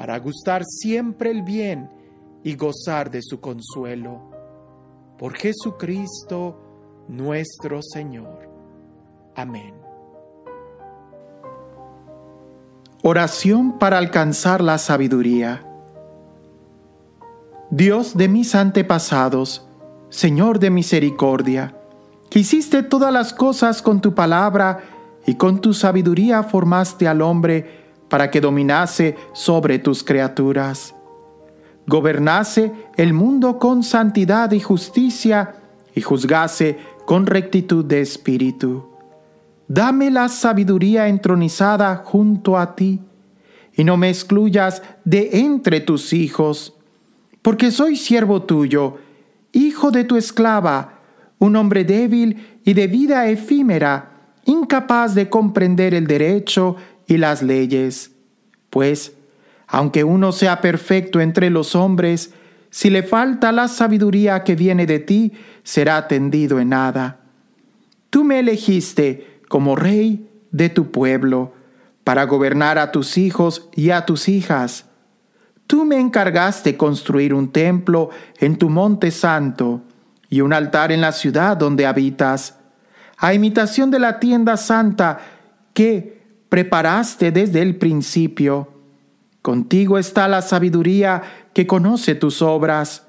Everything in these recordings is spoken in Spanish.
para gustar siempre el bien y gozar de su consuelo. Por Jesucristo nuestro Señor. Amén. Oración para alcanzar la sabiduría. Dios de mis antepasados, Señor de misericordia, que hiciste todas las cosas con tu palabra y con tu sabiduría formaste al hombre para que dominase sobre tus criaturas. Gobernase el mundo con santidad y justicia y juzgase con rectitud de espíritu. Dame la sabiduría entronizada junto a ti, y no me excluyas de entre tus hijos, porque soy siervo tuyo, hijo de tu esclava, un hombre débil y de vida efímera, incapaz de comprender el derecho y las leyes. Pues, aunque uno sea perfecto entre los hombres, si le falta la sabiduría que viene de ti, será atendido en nada. Tú me elegiste como rey de tu pueblo, para gobernar a tus hijos y a tus hijas. Tú me encargaste construir un templo en tu monte santo y un altar en la ciudad donde habitas, a imitación de la tienda santa que preparaste desde el principio. Contigo está la sabiduría que conoce tus obras,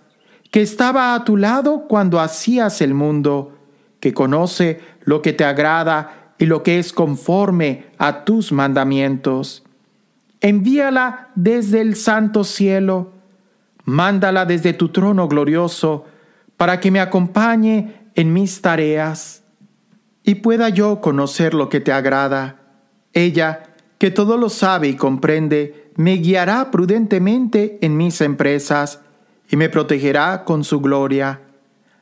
que estaba a tu lado cuando hacías el mundo, que conoce lo que te agrada y lo que es conforme a tus mandamientos. Envíala desde el santo cielo, mándala desde tu trono glorioso, para que me acompañe en mis tareas y pueda yo conocer lo que te agrada ella, que todo lo sabe y comprende, me guiará prudentemente en mis empresas y me protegerá con su gloria.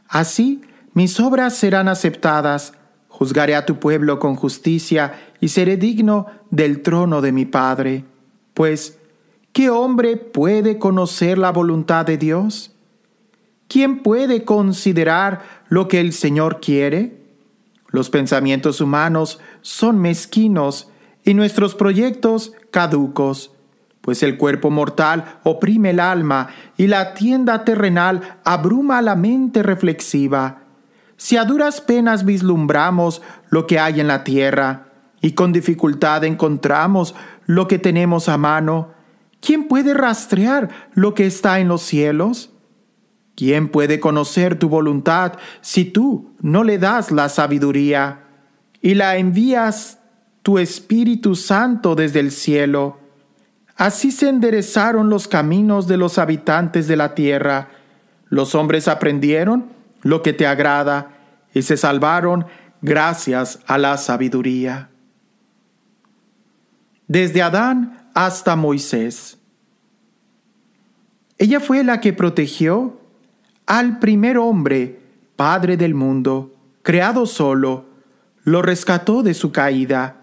Así mis obras serán aceptadas, juzgaré a tu pueblo con justicia y seré digno del trono de mi Padre. Pues, ¿qué hombre puede conocer la voluntad de Dios? ¿Quién puede considerar lo que el Señor quiere? Los pensamientos humanos son mezquinos y nuestros proyectos caducos, pues el cuerpo mortal oprime el alma y la tienda terrenal abruma la mente reflexiva. Si a duras penas vislumbramos lo que hay en la tierra y con dificultad encontramos lo que tenemos a mano, ¿quién puede rastrear lo que está en los cielos? ¿Quién puede conocer tu voluntad si tú no le das la sabiduría y la envías tu Espíritu Santo desde el cielo. Así se enderezaron los caminos de los habitantes de la tierra. Los hombres aprendieron lo que te agrada y se salvaron gracias a la sabiduría. Desde Adán hasta Moisés. Ella fue la que protegió al primer hombre, padre del mundo, creado solo, lo rescató de su caída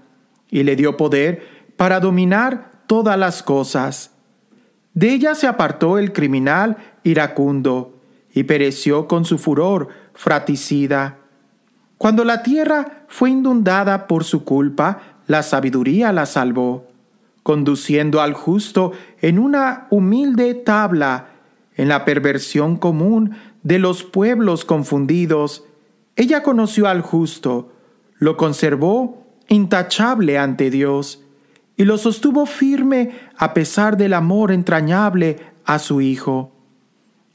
y le dio poder para dominar todas las cosas. De ella se apartó el criminal iracundo y pereció con su furor fraticida. Cuando la tierra fue inundada por su culpa, la sabiduría la salvó, conduciendo al justo en una humilde tabla, en la perversión común de los pueblos confundidos. Ella conoció al justo, lo conservó intachable ante Dios, y lo sostuvo firme a pesar del amor entrañable a su Hijo.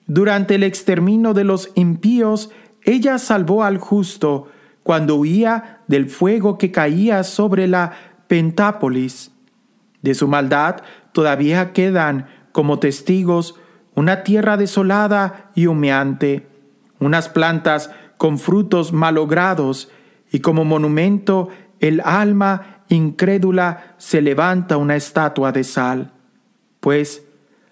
Durante el exterminio de los impíos, ella salvó al justo cuando huía del fuego que caía sobre la Pentápolis. De su maldad todavía quedan como testigos una tierra desolada y humeante, unas plantas con frutos malogrados y como monumento el alma incrédula se levanta una estatua de sal, pues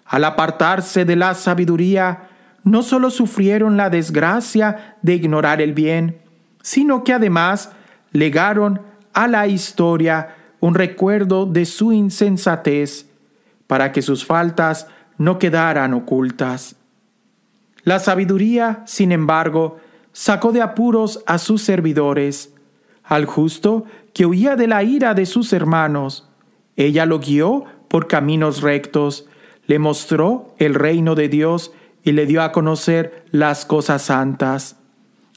al apartarse de la sabiduría, no solo sufrieron la desgracia de ignorar el bien, sino que además legaron a la historia un recuerdo de su insensatez, para que sus faltas no quedaran ocultas. La sabiduría, sin embargo, sacó de apuros a sus servidores. Al justo que huía de la ira de sus hermanos. Ella lo guió por caminos rectos, le mostró el reino de Dios y le dio a conocer las cosas santas.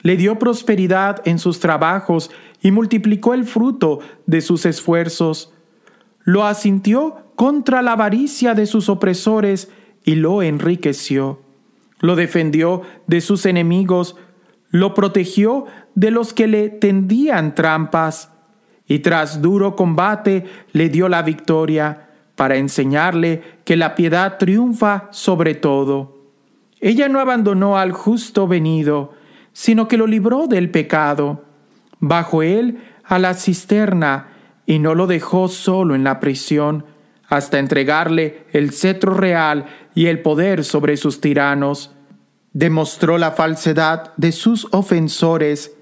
Le dio prosperidad en sus trabajos y multiplicó el fruto de sus esfuerzos. Lo asintió contra la avaricia de sus opresores y lo enriqueció. Lo defendió de sus enemigos, lo protegió de los que le tendían trampas y tras duro combate le dio la victoria para enseñarle que la piedad triunfa sobre todo. Ella no abandonó al justo venido, sino que lo libró del pecado, bajo él a la cisterna, y no lo dejó solo en la prisión, hasta entregarle el cetro real y el poder sobre sus tiranos. Demostró la falsedad de sus ofensores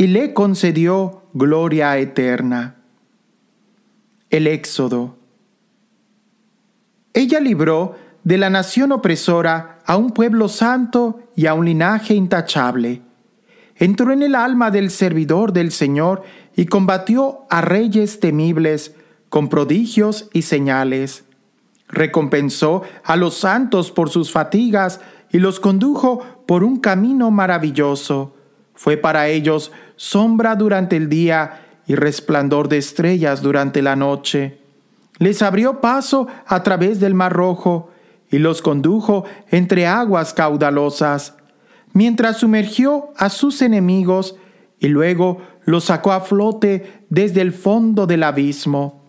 y le concedió gloria eterna. El Éxodo. Ella libró de la nación opresora a un pueblo santo y a un linaje intachable. Entró en el alma del servidor del Señor y combatió a reyes temibles con prodigios y señales. Recompensó a los santos por sus fatigas y los condujo por un camino maravilloso fue para ellos sombra durante el día y resplandor de estrellas durante la noche. Les abrió paso a través del mar rojo y los condujo entre aguas caudalosas, mientras sumergió a sus enemigos y luego los sacó a flote desde el fondo del abismo.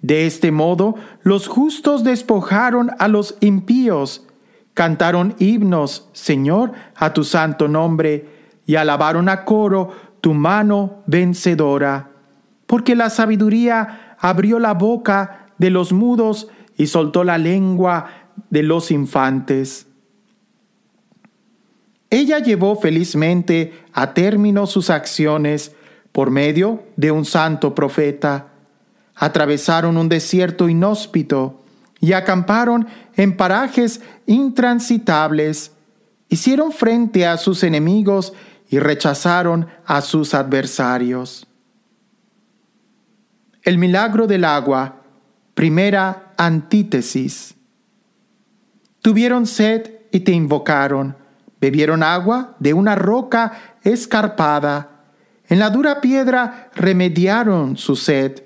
De este modo, los justos despojaron a los impíos, cantaron himnos, Señor, a tu santo nombre, y alabaron a coro tu mano vencedora, porque la sabiduría abrió la boca de los mudos y soltó la lengua de los infantes. Ella llevó felizmente a término sus acciones por medio de un santo profeta. Atravesaron un desierto inhóspito y acamparon en parajes intransitables. Hicieron frente a sus enemigos y rechazaron a sus adversarios. El milagro del agua, primera antítesis. Tuvieron sed y te invocaron, bebieron agua de una roca escarpada, en la dura piedra remediaron su sed,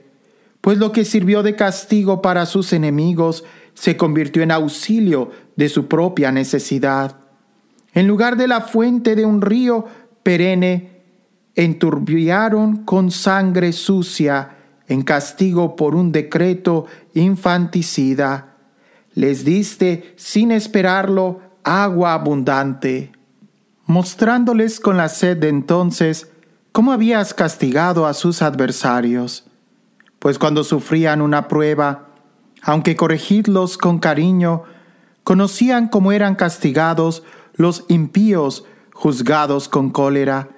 pues lo que sirvió de castigo para sus enemigos se convirtió en auxilio de su propia necesidad. En lugar de la fuente de un río, perenne enturbiaron con sangre sucia en castigo por un decreto infanticida. Les diste, sin esperarlo, agua abundante, mostrándoles con la sed de entonces cómo habías castigado a sus adversarios. Pues cuando sufrían una prueba, aunque corregidlos con cariño, conocían cómo eran castigados los impíos juzgados con cólera,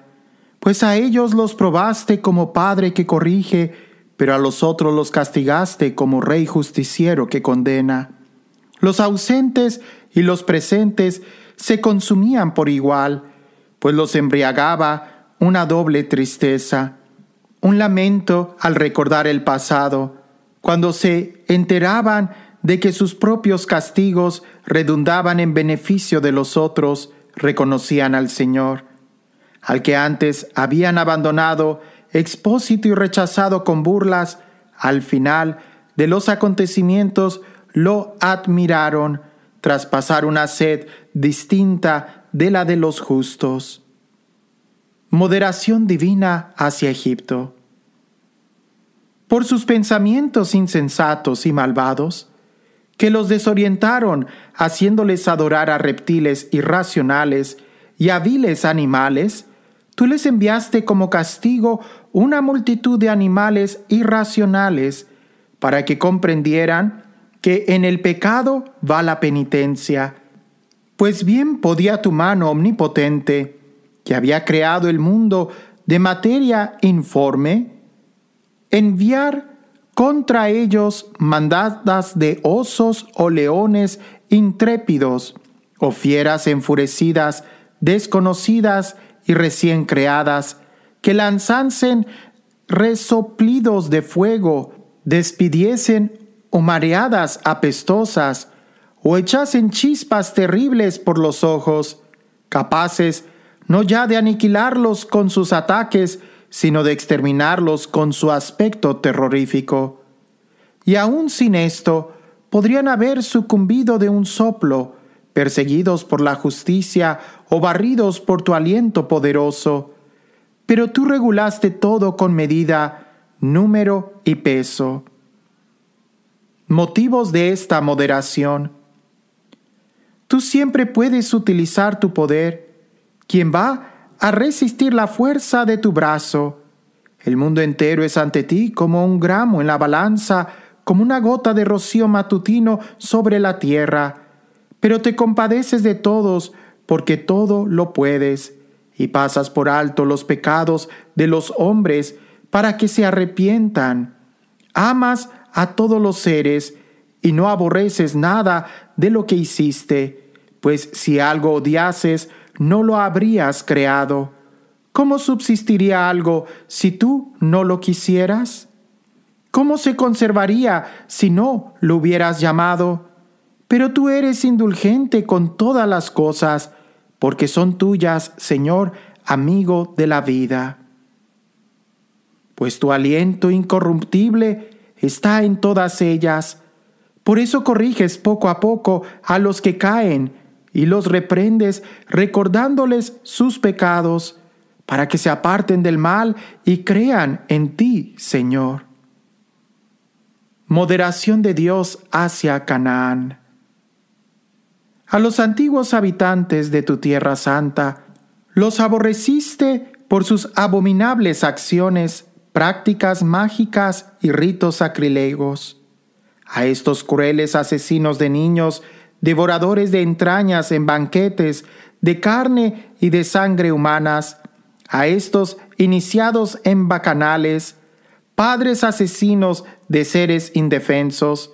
pues a ellos los probaste como padre que corrige, pero a los otros los castigaste como rey justiciero que condena. Los ausentes y los presentes se consumían por igual, pues los embriagaba una doble tristeza, un lamento al recordar el pasado, cuando se enteraban de que sus propios castigos redundaban en beneficio de los otros, reconocían al Señor, al que antes habían abandonado, expósito y rechazado con burlas, al final de los acontecimientos lo admiraron tras pasar una sed distinta de la de los justos. Moderación divina hacia Egipto. Por sus pensamientos insensatos y malvados, que los desorientaron, haciéndoles adorar a reptiles irracionales y a viles animales, tú les enviaste como castigo una multitud de animales irracionales para que comprendieran que en el pecado va la penitencia. Pues bien podía tu mano omnipotente, que había creado el mundo de materia informe, enviar contra ellos mandadas de osos o leones intrépidos, o fieras enfurecidas, desconocidas y recién creadas, que lanzasen resoplidos de fuego, despidiesen o mareadas apestosas, o echasen chispas terribles por los ojos, capaces no ya de aniquilarlos con sus ataques, sino de exterminarlos con su aspecto terrorífico. Y aún sin esto, podrían haber sucumbido de un soplo, perseguidos por la justicia o barridos por tu aliento poderoso. Pero tú regulaste todo con medida, número y peso. Motivos de esta moderación. Tú siempre puedes utilizar tu poder. Quien va a resistir la fuerza de tu brazo. El mundo entero es ante ti como un gramo en la balanza, como una gota de rocío matutino sobre la tierra. Pero te compadeces de todos, porque todo lo puedes, y pasas por alto los pecados de los hombres para que se arrepientan. Amas a todos los seres, y no aborreces nada de lo que hiciste, pues si algo odiases, no lo habrías creado. ¿Cómo subsistiría algo si tú no lo quisieras? ¿Cómo se conservaría si no lo hubieras llamado? Pero tú eres indulgente con todas las cosas, porque son tuyas, Señor, amigo de la vida. Pues tu aliento incorruptible está en todas ellas. Por eso corriges poco a poco a los que caen y los reprendes recordándoles sus pecados, para que se aparten del mal y crean en ti, Señor. Moderación de Dios hacia Canaán. A los antiguos habitantes de tu tierra santa, los aborreciste por sus abominables acciones, prácticas mágicas y ritos sacrilegos. A estos crueles asesinos de niños devoradores de entrañas en banquetes, de carne y de sangre humanas, a estos iniciados en bacanales, padres asesinos de seres indefensos.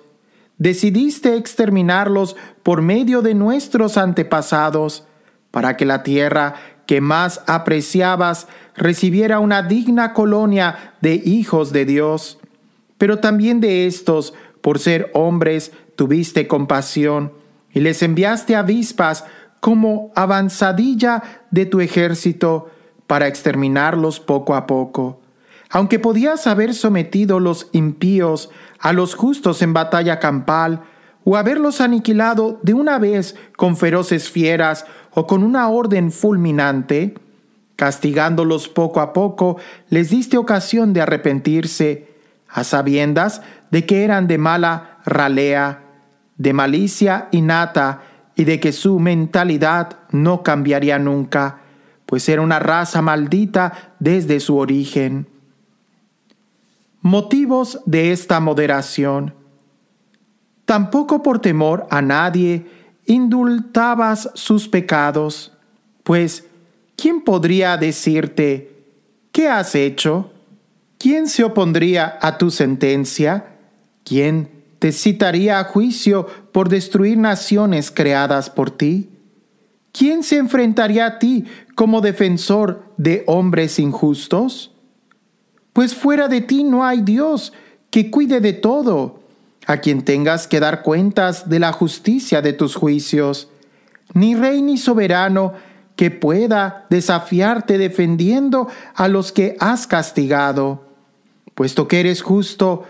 Decidiste exterminarlos por medio de nuestros antepasados, para que la tierra que más apreciabas recibiera una digna colonia de hijos de Dios. Pero también de estos, por ser hombres, tuviste compasión y les enviaste avispas como avanzadilla de tu ejército para exterminarlos poco a poco. Aunque podías haber sometido los impíos a los justos en batalla campal, o haberlos aniquilado de una vez con feroces fieras o con una orden fulminante, castigándolos poco a poco, les diste ocasión de arrepentirse, a sabiendas de que eran de mala ralea de malicia innata y de que su mentalidad no cambiaría nunca, pues era una raza maldita desde su origen. Motivos de esta moderación. Tampoco por temor a nadie indultabas sus pecados, pues ¿quién podría decirte, ¿qué has hecho? ¿Quién se opondría a tu sentencia? ¿Quién te citaría a juicio por destruir naciones creadas por ti. ¿Quién se enfrentaría a ti como defensor de hombres injustos? Pues fuera de ti no hay Dios que cuide de todo, a quien tengas que dar cuentas de la justicia de tus juicios, ni rey ni soberano que pueda desafiarte defendiendo a los que has castigado. Puesto que eres justo,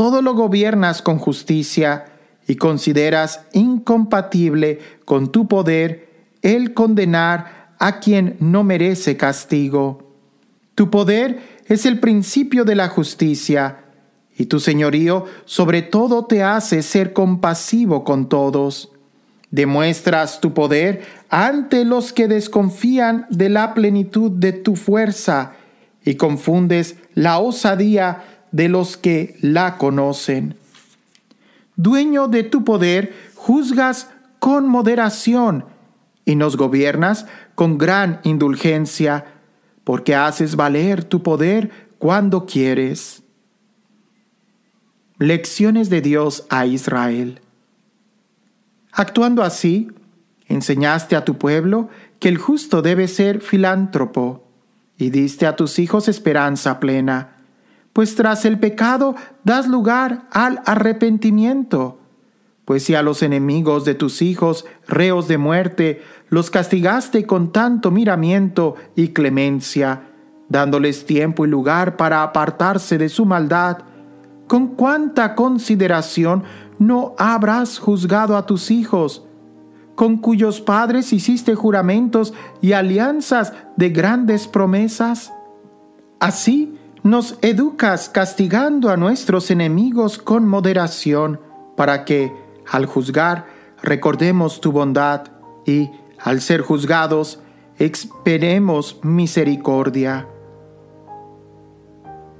todo lo gobiernas con justicia y consideras incompatible con tu poder el condenar a quien no merece castigo. Tu poder es el principio de la justicia, y tu señorío sobre todo te hace ser compasivo con todos. Demuestras tu poder ante los que desconfían de la plenitud de tu fuerza, y confundes la osadía de los que la conocen. Dueño de tu poder, juzgas con moderación y nos gobiernas con gran indulgencia, porque haces valer tu poder cuando quieres. Lecciones de Dios a Israel. Actuando así, enseñaste a tu pueblo que el justo debe ser filántropo y diste a tus hijos esperanza plena pues tras el pecado das lugar al arrepentimiento. Pues si a los enemigos de tus hijos, reos de muerte, los castigaste con tanto miramiento y clemencia, dándoles tiempo y lugar para apartarse de su maldad, con cuánta consideración no habrás juzgado a tus hijos, con cuyos padres hiciste juramentos y alianzas de grandes promesas. Así, nos educas castigando a nuestros enemigos con moderación, para que, al juzgar, recordemos tu bondad y, al ser juzgados, esperemos misericordia.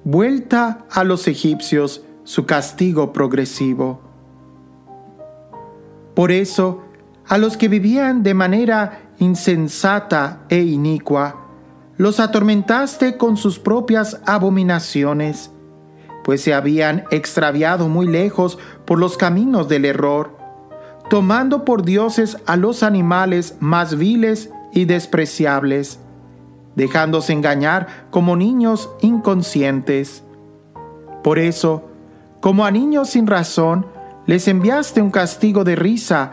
Vuelta a los egipcios su castigo progresivo. Por eso, a los que vivían de manera insensata e inicua, los atormentaste con sus propias abominaciones, pues se habían extraviado muy lejos por los caminos del error, tomando por dioses a los animales más viles y despreciables, dejándose engañar como niños inconscientes. Por eso, como a niños sin razón, les enviaste un castigo de risa,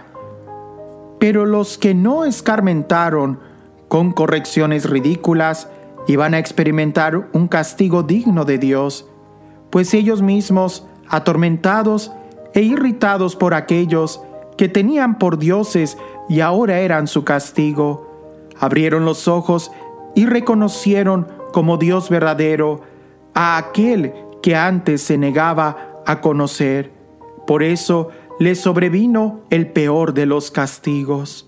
pero los que no escarmentaron con correcciones ridículas iban a experimentar un castigo digno de Dios, pues ellos mismos, atormentados e irritados por aquellos que tenían por dioses y ahora eran su castigo, abrieron los ojos y reconocieron como Dios verdadero a aquel que antes se negaba a conocer. Por eso les sobrevino el peor de los castigos.